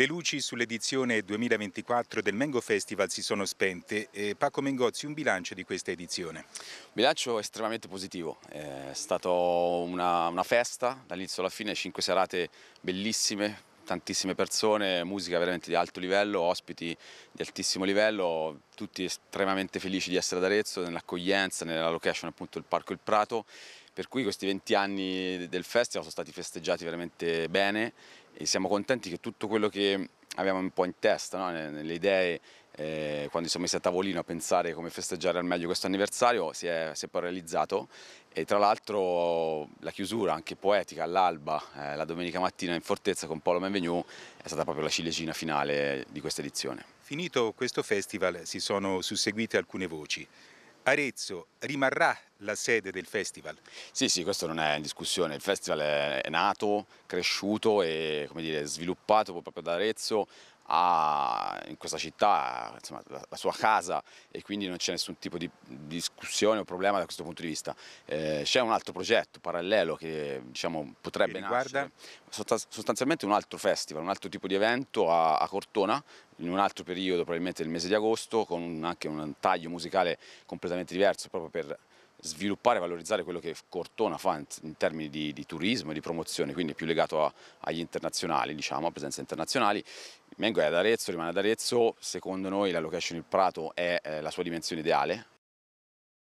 Le luci sull'edizione 2024 del Mengo Festival si sono spente. Eh, Paco Mengozzi, un bilancio di questa edizione? Un bilancio estremamente positivo. È stata una, una festa dall'inizio alla fine, cinque serate bellissime, tantissime persone, musica veramente di alto livello, ospiti di altissimo livello, tutti estremamente felici di essere ad Arezzo, nell'accoglienza, nella location appunto del Parco Il Prato, per cui questi 20 anni del festival sono stati festeggiati veramente bene e siamo contenti che tutto quello che abbiamo un po' in testa, no? nelle idee eh, quando ci siamo messi a tavolino a pensare come festeggiare al meglio questo anniversario, si è, si è poi realizzato e tra l'altro la chiusura anche poetica all'alba, eh, la domenica mattina in Fortezza con Paolo Benvenu, è stata proprio la ciliegina finale di questa edizione. Finito questo festival si sono susseguite alcune voci. Arezzo rimarrà la sede del festival? Sì, sì, questo non è in discussione. Il festival è, nato, cresciuto e dire, sviluppato proprio da Arezzo, ha in questa città insomma, la, la, sua casa e quindi non c'è nessun tipo di discussione o problema da questo punto di vista. Eh, c'è un altro progetto parallelo che diciamo, potrebbe che nascere, sostanzialmente un altro festival, un altro tipo di evento a, a Cortona, in un altro periodo, probabilmente il mese di agosto, con un, anche un taglio musicale completamente diverso proprio per sviluppare e valorizzare quello che Cortona fa in termini di, di turismo e di promozione, quindi più legato a, agli internazionali, diciamo, a presenze internazionali il Mengo è ad Arezzo, rimane ad Arezzo, secondo noi la location Il Prato è eh, la sua dimensione ideale,